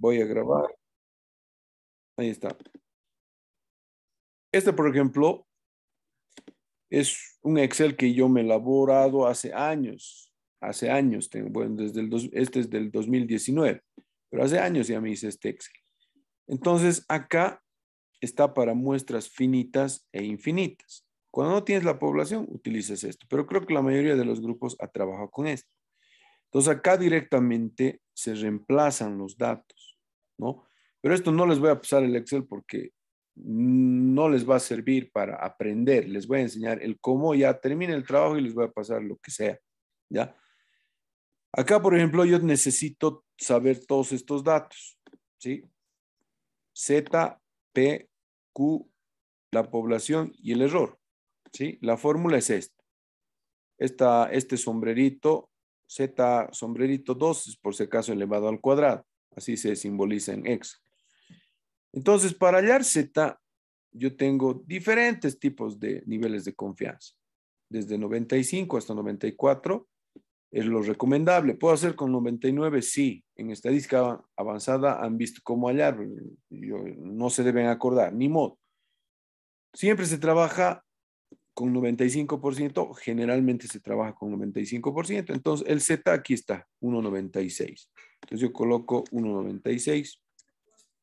Voy a grabar. Ahí está. Este, por ejemplo, es un Excel que yo me he elaborado hace años. Hace años, bueno, desde el este es del 2019, pero hace años ya me hice este Excel. Entonces, acá está para muestras finitas e infinitas. Cuando no tienes la población, utilizas esto, pero creo que la mayoría de los grupos ha trabajado con esto. Entonces, acá directamente se reemplazan los datos. ¿no? Pero esto no les voy a pasar el Excel porque no les va a servir para aprender, les voy a enseñar el cómo, ya termine el trabajo y les voy a pasar lo que sea, ¿ya? Acá, por ejemplo, yo necesito saber todos estos datos, ¿sí? Z, P, Q, la población y el error, ¿sí? La fórmula es esta este sombrerito, Z sombrerito 2 es por si acaso elevado al cuadrado. Así se simboliza en X. Entonces, para hallar Z, yo tengo diferentes tipos de niveles de confianza. Desde 95 hasta 94 es lo recomendable. ¿Puedo hacer con 99? Sí. En estadística avanzada han visto cómo hallar. no se deben acordar, ni modo. Siempre se trabaja con 95%, generalmente se trabaja con 95%. Entonces, el Z aquí está, 1.96. Entonces yo coloco 1.96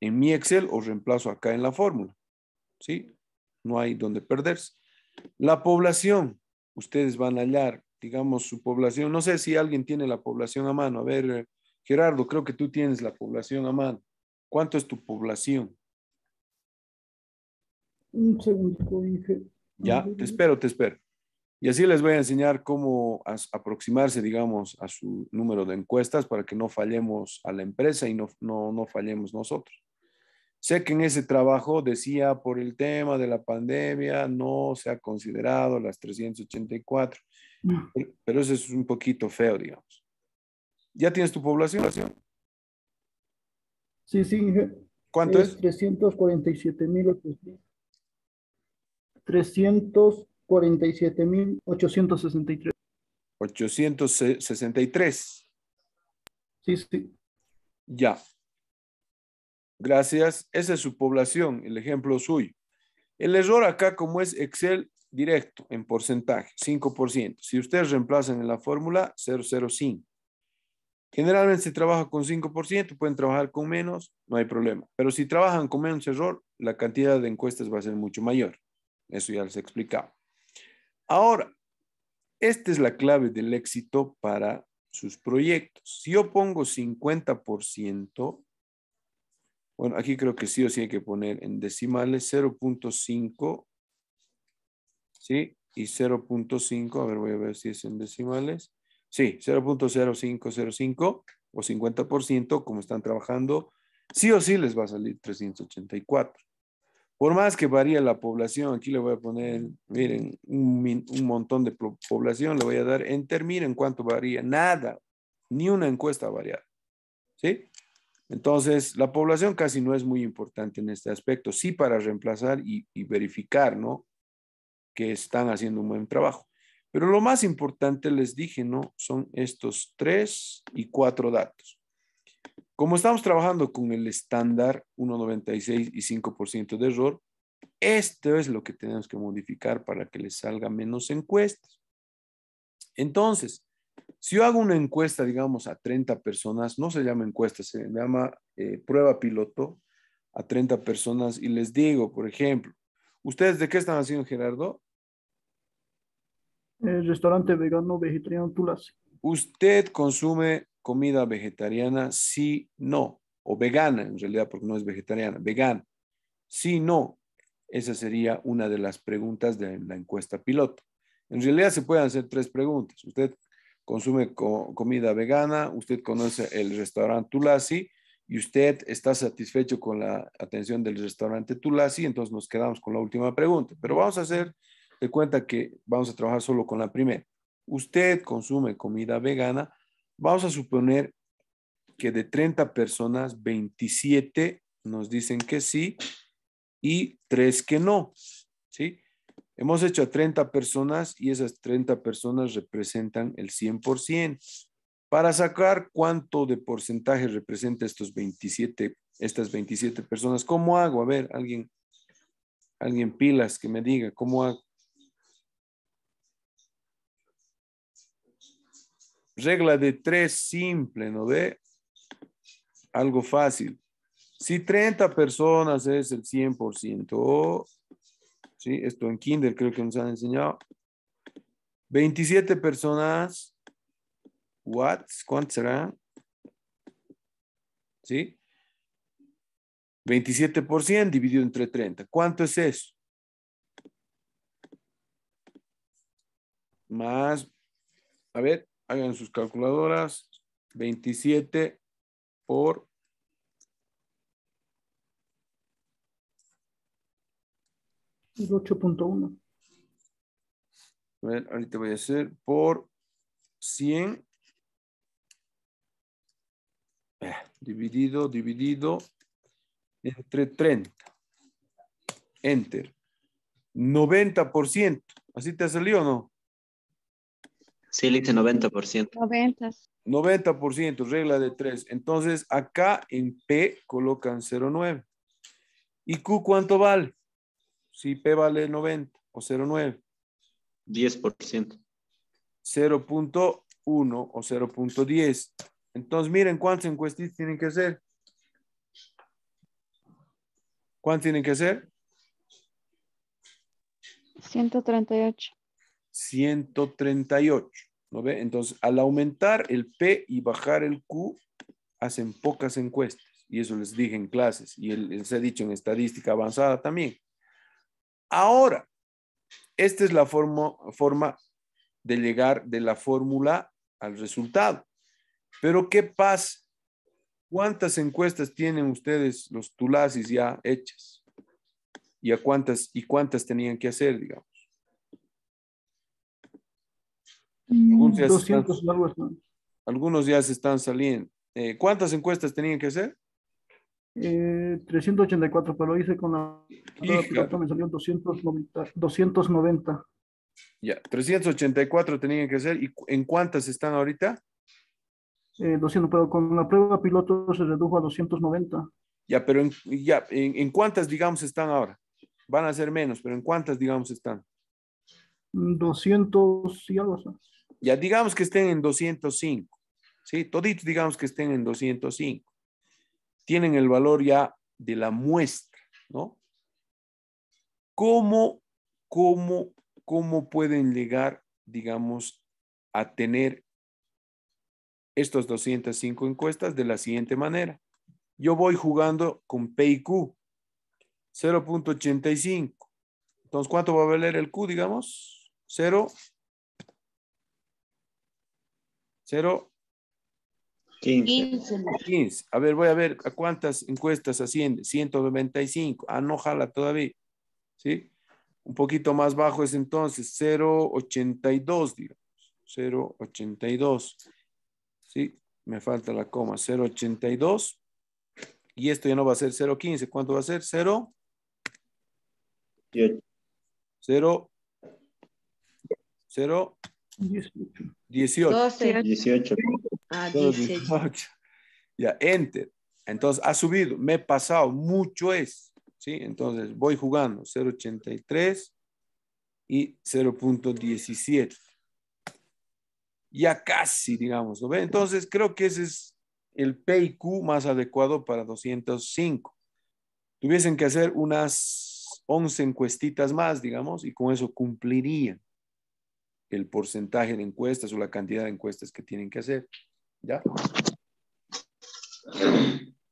en mi Excel o reemplazo acá en la fórmula. ¿Sí? No hay donde perderse. La población. Ustedes van a hallar, digamos, su población. No sé si alguien tiene la población a mano. A ver, eh, Gerardo, creo que tú tienes la población a mano. ¿Cuánto es tu población? Un segundo, Inge. Ya, te espero, te espero. Y así les voy a enseñar cómo aproximarse, digamos, a su número de encuestas para que no fallemos a la empresa y no, no, fallemos nosotros. Sé que en ese trabajo decía, por el tema de la pandemia, no se ha considerado las 384, mm. pero eso es un poquito feo, digamos. ¿Ya tienes tu población? Sí, sí. ¿Cuánto es? 347 mil. 300 47.863. 863. Sí, sí. Ya. Gracias. Esa es su población, el ejemplo suyo. El error acá, como es Excel directo en porcentaje, 5%. Si ustedes reemplazan en la fórmula, 005. Generalmente se trabaja con 5%, pueden trabajar con menos, no hay problema. Pero si trabajan con menos error, la cantidad de encuestas va a ser mucho mayor. Eso ya les he explicado. Ahora, esta es la clave del éxito para sus proyectos. Si yo pongo 50%, bueno, aquí creo que sí o sí hay que poner en decimales 0.5, ¿sí? Y 0.5, a ver, voy a ver si es en decimales. Sí, 0.0505 o 50%, como están trabajando, sí o sí les va a salir 384. Por más que varía la población, aquí le voy a poner, miren, un, montón de población, le voy a dar enter, miren cuánto varía, nada, ni una encuesta variada, ¿sí? Entonces, la población casi no es muy importante en este aspecto, sí para reemplazar y, y verificar, ¿no? Que están haciendo un buen trabajo. Pero lo más importante, les dije, ¿no? Son estos tres y cuatro datos. Como estamos trabajando con el estándar 1.96 y 5% de error, esto es lo que tenemos que modificar para que les salga menos encuestas. Entonces, si yo hago una encuesta, digamos, a 30 personas, no se llama encuesta, se llama eh, prueba piloto a 30 personas y les digo, por ejemplo, ¿ustedes de qué están haciendo, Gerardo? El eh, restaurante vegano vegetariano Tulas. ¿Usted consume comida vegetariana, sí, no, o vegana en realidad, porque no es vegetariana, vegana, sí, no. Esa sería una de las preguntas de la encuesta piloto. En realidad se pueden hacer tres preguntas. Usted consume comida vegana, usted conoce el restaurante Tulasi y usted está satisfecho con la atención del restaurante Tulasi, entonces nos quedamos con la última pregunta. Pero vamos a hacer de cuenta que vamos a trabajar solo con la primera. Usted consume comida vegana, Vamos a suponer que de 30 personas, 27 nos dicen que sí y 3 que no. ¿sí? Hemos hecho a 30 personas y esas 30 personas representan el 100%. Para sacar cuánto de porcentaje representa estos 27, estas 27 personas, ¿cómo hago? A ver, alguien, alguien pilas que me diga, ¿cómo hago? regla de tres simple, no de algo fácil. Si 30 personas es el 100%, ¿sí? esto en kinder creo que nos han enseñado. 27 personas, what? ¿Cuánto será? ¿Sí? 27% dividido entre 30. ¿Cuánto es eso? Más, a ver, hagan sus calculadoras, 27 por 8.1. Pues a ahorita voy a hacer por 100 eh, dividido, dividido entre 30. Enter. 90%. ¿Así te salió o no? Sí, le dice 90%. 90. 90%, regla de 3. Entonces, acá en P colocan 0,9. ¿Y Q cuánto vale? Si P vale 90 o 0,9. 10%. 0.1 o 0.10. Entonces, miren cuántas encuestas tienen que hacer. ¿Cuántas tienen que hacer? 138. 138. ¿No ve? Entonces, al aumentar el P y bajar el Q, hacen pocas encuestas. Y eso les dije en clases y les he dicho en estadística avanzada también. Ahora, esta es la forma, forma de llegar de la fórmula al resultado. Pero ¿qué pasa? ¿Cuántas encuestas tienen ustedes los tulasis ya hechas? ¿Y a cuántas y cuántas tenían que hacer, digamos? Algunos ya mm. están, algunos ya se están saliendo. Eh, ¿Cuántas encuestas tenían que hacer? 384, eh, pero hice con la... piloto me salió 290. Ya, 384 tenían que hacer. ¿Y en cuántas están ahorita? 200, eh, pero con la prueba piloto se redujo a 290. Ya, pero en, ya, en, cuántas, digamos, están ahora? Van a ser menos, pero ¿en cuántas, digamos, están? 200 mm, y algo. Ya digamos que estén en 205, ¿sí? Toditos digamos que estén en 205. Tienen el valor ya de la muestra, ¿no? ¿Cómo, cómo, cómo pueden llegar, digamos, a tener estos 205 encuestas de la siguiente manera? Yo voy jugando con P y Q, 0.85. Entonces, ¿cuánto va a valer el Q, digamos? 0 0.15. 15. A ver, voy a ver a cuántas encuestas asciende. 195. Ah, no jala todavía. ¿Sí? Un poquito más bajo es entonces 0.82, digamos. 0.82. ¿Sí? Me falta la coma. 0.82. Y esto ya no va a ser 0.15. ¿Cuánto va a ser? 0. 0. 0. 18. 18. 18. Ya, enter. Entonces ha subido, me he pasado, mucho es. ¿sí? Entonces voy jugando 0.83 y 0.17. Ya casi, digamos, Entonces creo que ese es el PIQ más adecuado para 205. Tuviesen que hacer unas 11 encuestitas más, digamos, y con eso cumplirían el porcentaje de encuestas o la cantidad de encuestas que tienen que hacer. ¿Ya?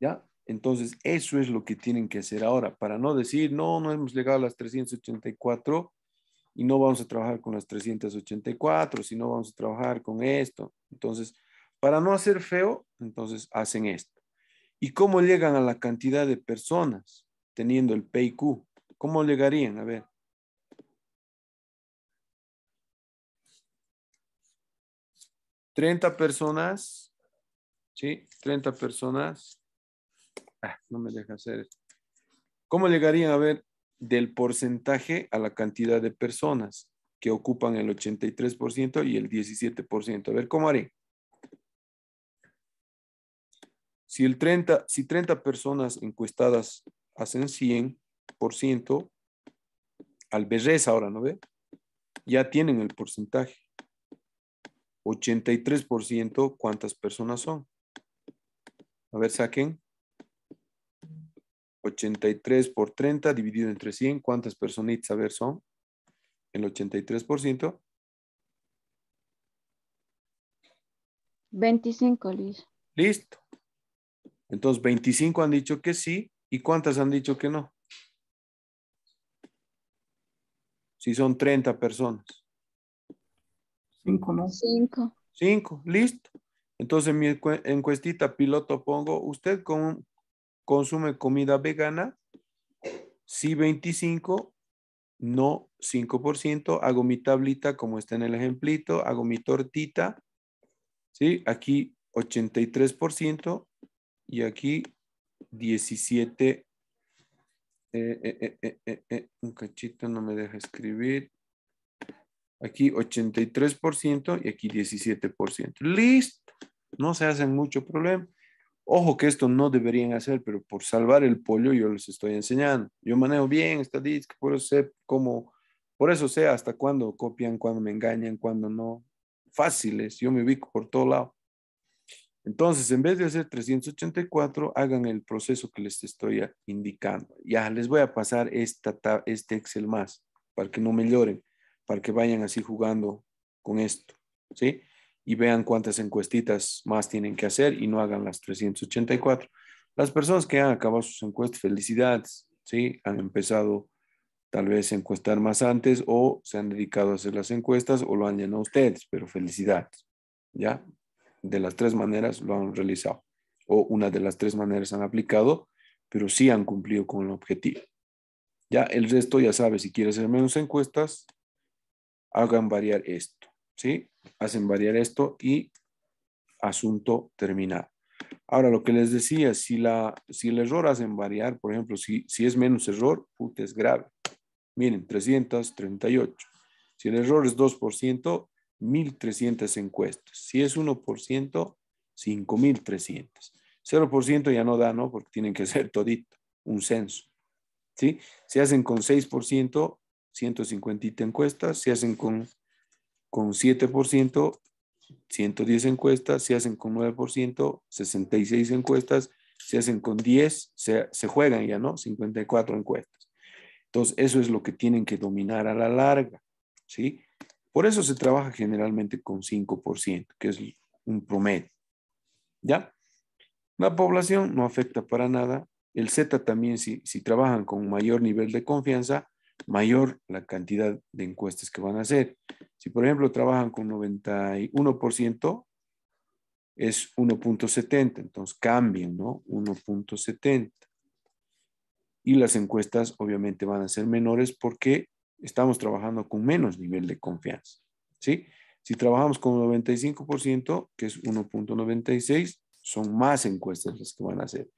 ¿Ya? Entonces, eso es lo que tienen que hacer ahora, para no decir, no, no hemos llegado a las 384 y no vamos a trabajar con las 384, sino vamos a trabajar con esto. Entonces, para no hacer feo, entonces hacen esto. ¿Y cómo llegan a la cantidad de personas teniendo el PIQ? ¿Cómo llegarían? A ver, 30 personas, ¿sí? 30 personas. Ah, no me deja hacer esto. ¿Cómo llegarían a ver del porcentaje a la cantidad de personas que ocupan el 83% y el 17%? A ver, ¿cómo haré? Si, el 30, si 30 personas encuestadas hacen 100%, al berrés ahora, ¿no ve? Ya tienen el porcentaje. 83%, ¿cuántas personas son? A ver, saquen. 83 por 30 dividido entre 100, ¿cuántas personitas? A ver, son el 83%. 25, Luis. Listo. Entonces, 25 han dicho que sí. ¿Y cuántas han dicho que no? Si son 30 personas. 5, ¿no? 5. 5, listo. Entonces, en mi encuestita piloto pongo, ¿usted consume comida vegana? Sí, 25, no 5%. Hago mi tablita como está en el ejemplito, hago mi tortita, ¿sí? Aquí 83% y aquí 17. Eh, eh, eh, un cachito no me deja escribir. Aquí 83% y aquí 17%. Listo. No se hacen mucho problema. Ojo que esto no deberían hacer, pero por salvar el pollo yo les estoy enseñando. Yo manejo bien estadística, por eso sé cómo, por eso sé hasta cuándo copian, cuándo me engañan, cuándo no. Fáciles, yo me ubico por todo lado. Entonces, en vez de hacer 384, hagan el proceso que les estoy indicando. Ya les voy a pasar esta, este Excel más para que no me lloren para que vayan así jugando con esto, ¿sí? Y vean cuántas encuestitas más tienen que hacer y no hagan las 384. Las personas que han acabado sus encuestas, felicidades, ¿sí? Han empezado tal vez a encuestar más antes o se han dedicado a hacer las encuestas o lo han llenado ustedes, pero felicidades, ¿ya? De las tres maneras lo han realizado o una de las tres maneras han aplicado, pero sí han cumplido con el objetivo. Ya el resto, ya sabe, si quiere hacer menos encuestas, hagan variar esto, ¿sí? Hacen variar esto y asunto terminado. Ahora, lo que les decía, si, la, si el error hacen variar, por ejemplo, si, si es menos error, puta, es grave. Miren, 338. Si el error es 2%, 1.300 encuestas. Si es 1%, 5.300. 0% ya no da, ¿no? Porque tienen que ser todito, un censo. ¿Sí? Si hacen con 6%, 150 encuestas, se hacen con, con 7%, 110 encuestas, se hacen con 9%, 66 encuestas, se hacen con 10, se, juegan ya, ¿no? 54 encuestas. Entonces, eso es lo que tienen que dominar a la larga, ¿sí? Por eso se trabaja generalmente con 5%, que es un promedio, ¿ya? La población no afecta para nada. El Z también, si, si trabajan con mayor nivel de confianza, mayor la cantidad de encuestas que van a hacer. Si, por ejemplo, trabajan con 91%, es 1.70, entonces cambian, ¿no? 1.70. Y las encuestas obviamente van a ser menores porque estamos trabajando con menos nivel de confianza, ¿sí? Si trabajamos con 95%, que es 1.96, son más encuestas las que van a hacer.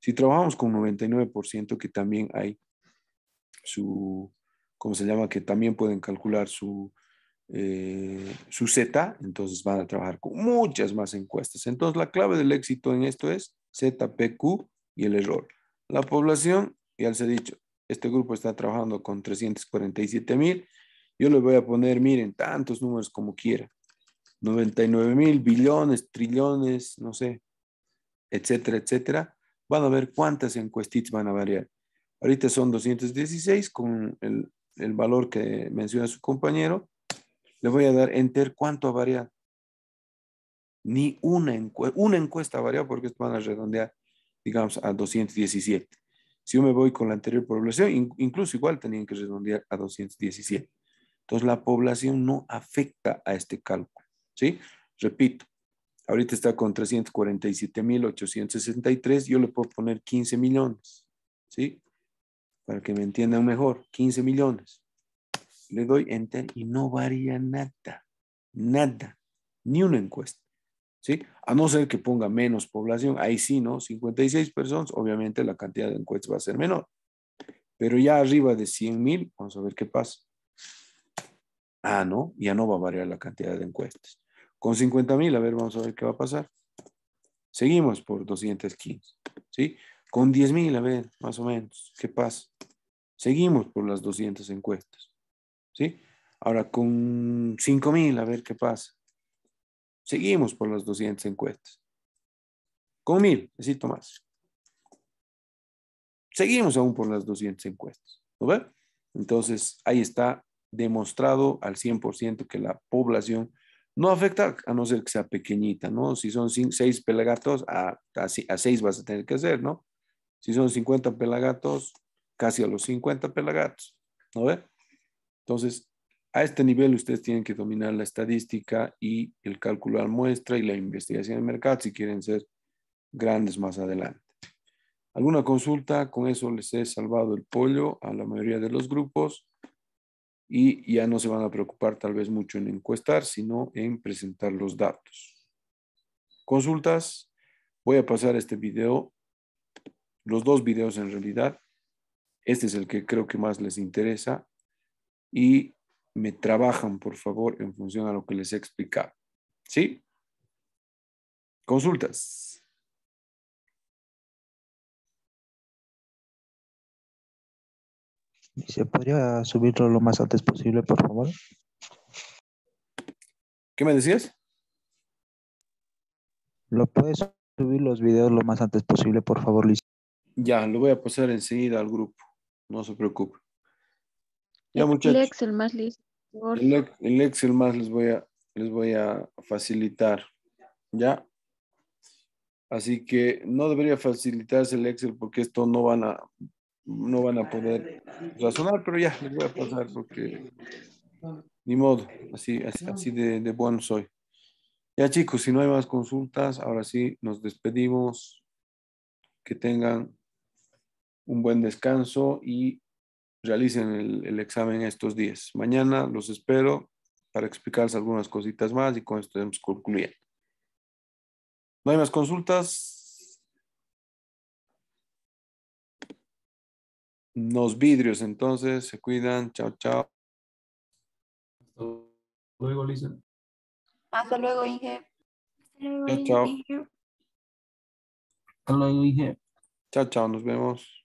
Si trabajamos con 99%, que también hay su, ¿cómo se llama? Que también pueden calcular su, eh, su Z, entonces van a trabajar con muchas más encuestas. Entonces la clave del éxito en esto es ZPQ y el error. La población, ya les he dicho, este grupo está trabajando con 347 mil. Yo les voy a poner, miren, tantos números como quiera. 99 mil, billones, trillones, no sé, etcétera, etcétera. Van a ver cuántas encuestitas van a variar. Ahorita son 216 con el, valor que menciona su compañero. Le voy a dar enter cuánto ha variado. Ni una, encuesta, una encuesta ha variado porque van a redondear, digamos, a 217. Si yo me voy con la anterior población, incluso igual tenían que redondear a 217. Entonces, la población no afecta a este cálculo. ¿Sí? Repito, ahorita está con 347.863, yo le puedo poner 15 millones. ¿Sí? para que me entiendan mejor, 15 millones. Le doy enter y no varía nada, nada, ni una encuesta. ¿Sí? A no ser que ponga menos población, ahí sí, ¿no? 56 personas, obviamente la cantidad de encuestas va a ser menor. Pero ya arriba de 100 mil, vamos a ver qué pasa. Ah, no, ya no va a variar la cantidad de encuestas. Con 50 mil, a ver, vamos a ver qué va a pasar. Seguimos por 215, ¿sí? Con 10 mil, a ver, más o menos, ¿qué pasa? Seguimos por las 200 encuestas, ¿sí? Ahora con 5 mil, a ver qué pasa. Seguimos por las 200 encuestas. Con mil, necesito más. Seguimos aún por las 200 encuestas, ¿no ve? Entonces, ahí está demostrado al 100% que la población no afecta, a no ser que sea pequeñita, ¿no? Si son 6 seis pelagatos, a, ah, 6 a, seis vas a tener que hacer, ¿no? Si son 50 pelagatos, casi a los 50 pelagatos, ¿no ve? Entonces, a este nivel ustedes tienen que dominar la estadística y el cálculo de muestra y la investigación de mercado si quieren ser grandes más adelante. ¿Alguna consulta? Con eso les he salvado el pollo a la mayoría de los grupos y ya no se van a preocupar tal vez mucho en encuestar, sino en presentar los datos. ¿Consultas? Voy a pasar este video los dos videos en realidad. Este es el que creo que más les interesa y me trabajan, por favor, en función a lo que les he explicado. ¿Sí? Consultas. ¿Se podría subirlo lo más antes posible, por favor? ¿Qué me decías? ¿Lo puedes subir los videos lo más antes posible, por favor, Luis? Ya, lo voy a pasar enseguida al grupo. No se preocupe. Ya, muchachos. El Excel más El, Excel más les voy a les voy a facilitar. ¿Ya? Así que no debería facilitarse el Excel porque esto no van a no van a poder razonar, pero ya les voy a pasar porque ni modo, así, así, de, de bueno soy. Ya chicos, si no hay más consultas, ahora sí nos despedimos. Que tengan un buen descanso y realicen el, examen estos días. Mañana los espero para explicarles algunas cositas más y con esto hemos concluir. ¿No hay más consultas? Nos vidrios, entonces, se cuidan. Chao, chao. Hasta luego, Lisa. Hasta luego, Inge. Hasta luego, chao. Hasta luego, Inge. Chao, chao. Nos vemos.